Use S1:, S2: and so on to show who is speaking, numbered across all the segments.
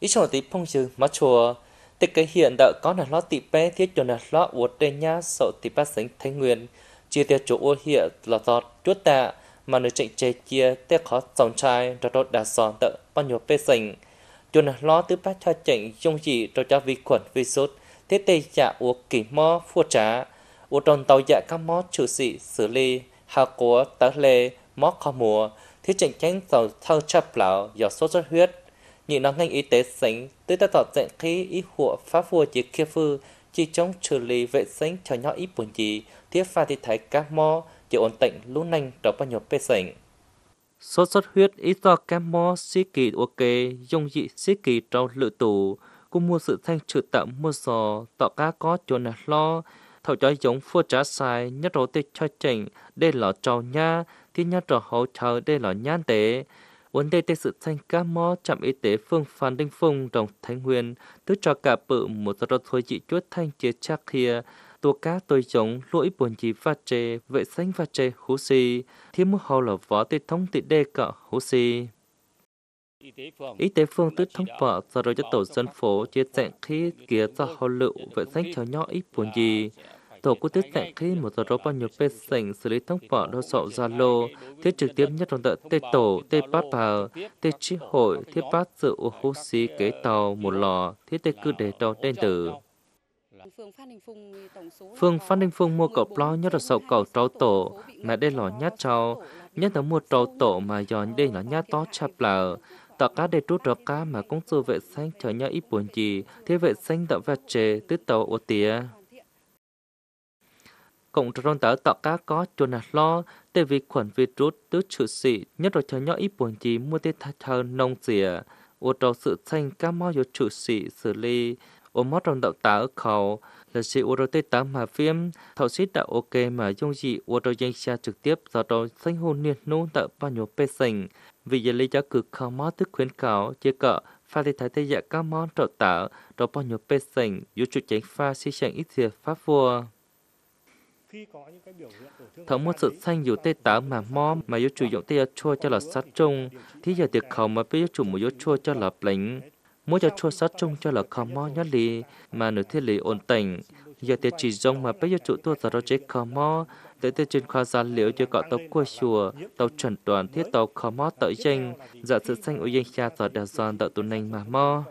S1: ý xong tí phong dư mà chùa tế cái hiện đã có nà lo tị bé thiết cho nà lo uột trên nhá sổ tị bác sánh thái nguyên chia theo chỗ uột hiện là tọt chuốt tạ mà nơi chạy chạy chia tế khó dòng trai ra đốt đà giòn tợ bao nhiêu bê sành cho nà lo tứ bác cho chạy dung dị cho cho vi khuẩn vi sốt thế tê dạ uột kỳ mò phua trá uột tròn tàu dạ các mó trừ sĩ xử lý hà cố tớ lê mó khó mùa thế chạy tránh tàu thơ chập lão do sốt xuất huyết những nó ngành y tế sánh tới ta tỏ dạy khi y hộ phá vua chỉ kia phư chỉ chống xử lý vệ sinh cho nhỏ ít buồn gì thiết pha thì thái các mò chỉ ổn tịnh lũ nành trong bao nhiêu bê sánh sốt xuất huyết ít do các mò sĩ kỳ ok dùng dị sĩ kỳ trong lựa tủ cũng mua sự thanh trừ tạm mua sò tỏ cá có chỗ nạt lo thầu cho giống phua trả sai nhất đầu tê cho chỉnh đây là trò nha thì nhất trò hậu chờ đây là nhan tế vấn đề tê sự thanh cá mó trạm y tế phương Phan Đinh Phùng đồng Thái Nguyên tức cho cả bự một giờ thôi chị chuốt thanh chia chắc kia tua cá tôi chống lỗi buồn chỉ pha chê vệ sinh pha chê hú si thiếu một hồ là võ tê thống tị đê cọ hú si Y tế phương tức thông vợ do rồi cho tổ dân phố chia sẻ khi kia do họ lựu vệ sinh cho nhỏ ít buồn gì tổ quốc tiết sẽ khi một giờ rốt bao nhiêu phê sảnh xử lý thông phỏ đô sọ gia lô, thiết trực tiếp nhất trong tợ tê tổ, tê bát bào, tê chi hội, thiết bát sự ô hô xí kế tàu một lò, thiết tê cư đề tàu tên tử. Phương Phan Đình Phương mua cậu lo nhất là sậu cậu trâu tổ, mà đây lò nhát trâu, nhất là mua trâu tổ mà giòn đây là nhát to chạp lờ, tỏ cá để trút rõ cá mà cũng sư vệ sinh cho nhau ít buồn gì, thế vệ sinh tạo vẹt trề, tứ tàu ô tía cộng trong tớ tạo cá có chuẩn nạt lo để vi khuẩn virus tứ trụ sĩ nhất là cho nhỏ ít buồn gì mua tê thay thơ nông dìa ô trâu sự xanh cá mò yếu trụ sĩ xử lý ô mót trong đạo tá ở khẩu là sĩ ô trâu tê tá mà viêm thảo sĩ đã ok mà dung dị ô trâu danh xa trực tiếp do trâu xanh hôn niên nô tạo bao nhiêu bê sành vì giờ lý giá cực khao mót thức khuyến cáo chế cỡ pha thì thái thế dạ các món trọ tạo trọ bao nhiêu bê sành yếu trụ tránh pha si chẳng ít thiệt pháp vua Thở mua sự xanh dù tê tở mà mò mà yếu chủ dụng tê chua cho là sát trung, thì giờ tiệc khẩu mà biết yếu chủ một yếu chua cho là lĩnh. Mua cho chua sát trung cho là khẩu mò nhất lì, mà nữ thiết lý ổn tình. Giờ tiệc chỉ dông mà biết yếu chủ tôi giờ đó chế khẩu mò, tới tới trên khoa gia liệu cho cọ tàu cua chùa, tàu chuẩn toàn thiết tàu khẩu mò tới danh, dạ sự xanh ở danh cha giờ đào giòn tợ tù nành mà mò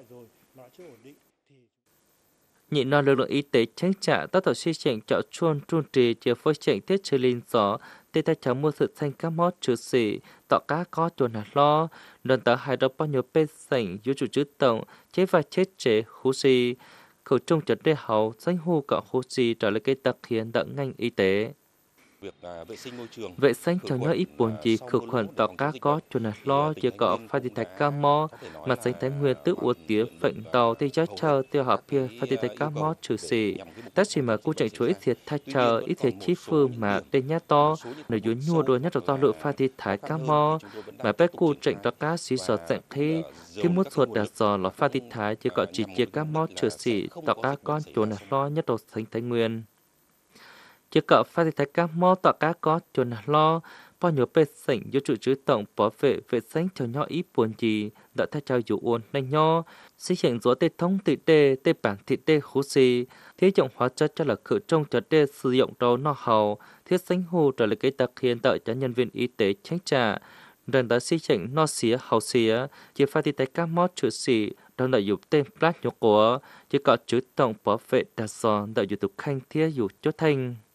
S1: nhị non lực lượng y tế tránh trả tác tạo suy triển chọn chuôn trung trì chưa phối triển thiết trừ linh gió tê ta chẳng mua sự xanh các mót trừ xỉ tọ cá có chuồn hạt lo đoàn tớ hai đọc bao nhiêu bê sảnh dũ chủ chữ tổng chế và chết chế hú xì khẩu trung chật đê hậu danh hô cả hú xì trở lại cây đặc hiện đặng ngành y tế À, vệ sinh cho nhớ ít buồn à, chỉ khử khuẩn tạo cá có cho nạt lo chưa có phát thị thái ca mò mà sánh thái nguyên tức ua tía phận tàu thì cho chờ tiêu hợp phía à, phát thị thái ca mò trừ xỉ Tất chỉ mà cô chạy chuối thiệt thay chờ ít thiệt chi phương mà tên nhát to nơi dưới nhua đôi nhất nhát to lựa phát thị thái ca mò mà bé cô chạy tạo cá xí sở dạng thế khi mua thuật đã dò là phát thị thái chưa có chỉ chia ca mò trừ xỉ tạo cá con chỗ nạt lo nhất đầu sánh thái nguyên chỉ cậu phát thì thấy các mô tọa cá có chuẩn lo bao nhiêu bê sảnh do trụ chữ tổng bảo vệ vệ sánh cho nhỏ ít buồn gì đã thay trao dù uôn đánh nhau sĩ hiện giữa tê thống tị tê tê bản thị tê hú xì thế dụng hóa chất cho là khử trông cho tê sử dụng đồ nó hầu thiết sánh hồ trở lại cái đặc hiện tại cho nhân viên y tế tránh trả rằng đã xây dựng nó xía hầu xía chỉ phát thì thấy các mô chữ xì đang đại dụng tên plat nhục của chỉ có chữ tổng bảo vệ đặt son đợi dụng tục khanh thiết dụng chốt thành